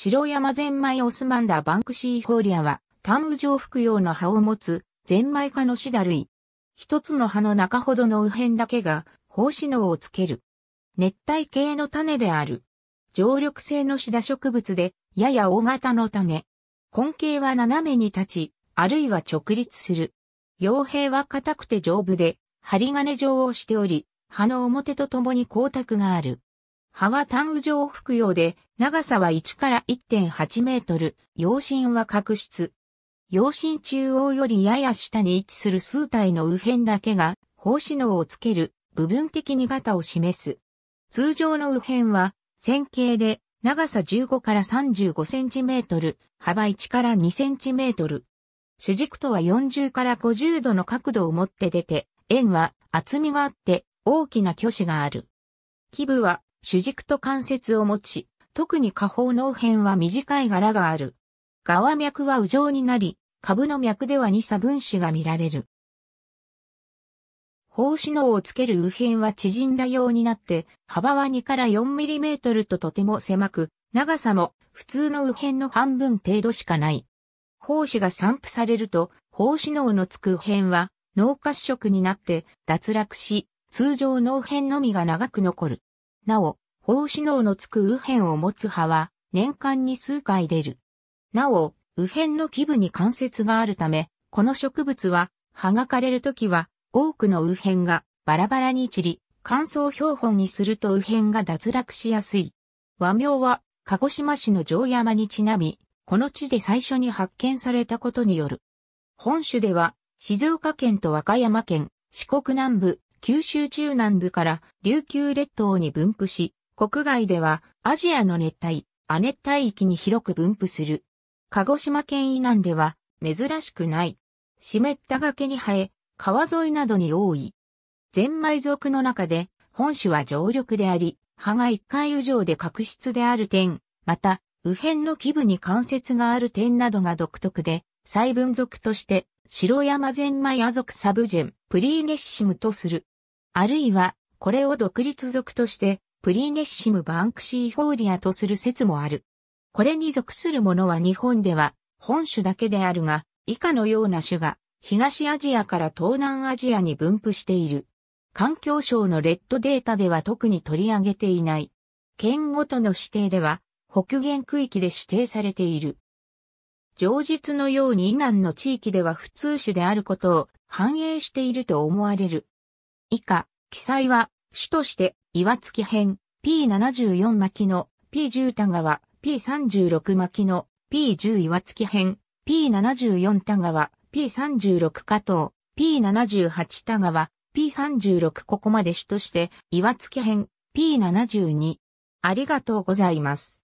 白山ゼンマイオスマンダ・バンクシー・フォーリアは、単羽状服用の葉を持つ、ゼンマイ科のシダ類。一つの葉の中ほどの右辺だけが、胞子能をつける。熱帯系の種である。常緑性のシダ植物で、やや大型の種。根茎は斜めに立ち、あるいは直立する。傭兵は硬くて丈夫で、針金状をしており、葉の表と共に光沢がある。葉は単雨状服用で、長さは1から1.8メートル、陽心は角質。陽心中央よりやや下に位置する数体の右辺だけが、胞子能をつける、部分的に型を示す。通常の右辺は、線形で、長さ15から35センチメートル、幅1から2センチメートル。主軸とは40から50度の角度を持って出て、円は厚みがあって、大きな虚子がある。基部は主軸と関節を持ち、特に下方脳辺は短い柄がある。側脈は右上になり、株の脈では2差分子が見られる。胞子脳をつける右辺は縮んだようになって、幅は2から4トルととても狭く、長さも普通の右辺の半分程度しかない。胞子が散布されると、胞子脳のつく右辺は脳褐色になって脱落し、通常脳辺のみが長く残る。なお、法子脳のつく右辺を持つ派は、年間に数回出る。なお、右辺の基部に関節があるため、この植物は、葉が枯れるときは、多くの右辺がバラバラに散り、乾燥標本にすると右辺が脱落しやすい。和名は、鹿児島市の城山にちなみ、この地で最初に発見されたことによる。本種では、静岡県と和歌山県、四国南部、九州中南部から琉球列島に分布し、国外ではアジアの熱帯、亜熱帯域に広く分布する。鹿児島県以南では珍しくない。湿った崖に生え、川沿いなどに多い。ゼンマイ族の中で本種は常緑であり、葉が一回以上で角質である点、また、右辺の基部に関節がある点などが独特で、細分属として、白山ゼンマヤ族サブジェン、プリーネッシムとする。あるいは、これを独立族として、プリーネッシムバンクシーフォーリアとする説もある。これに属するものは日本では、本種だけであるが、以下のような種が、東アジアから東南アジアに分布している。環境省のレッドデータでは特に取り上げていない。県ごとの指定では、北限区域で指定されている。上述のように以南の地域では普通種であることを反映していると思われる。以下、記載は、種として、岩月編、P74 巻の P10 田川、P36 巻の P10 岩月編、P74 田川、P36 加藤、P78 田川、P36 ここまで種として、岩月編、P72。ありがとうございます。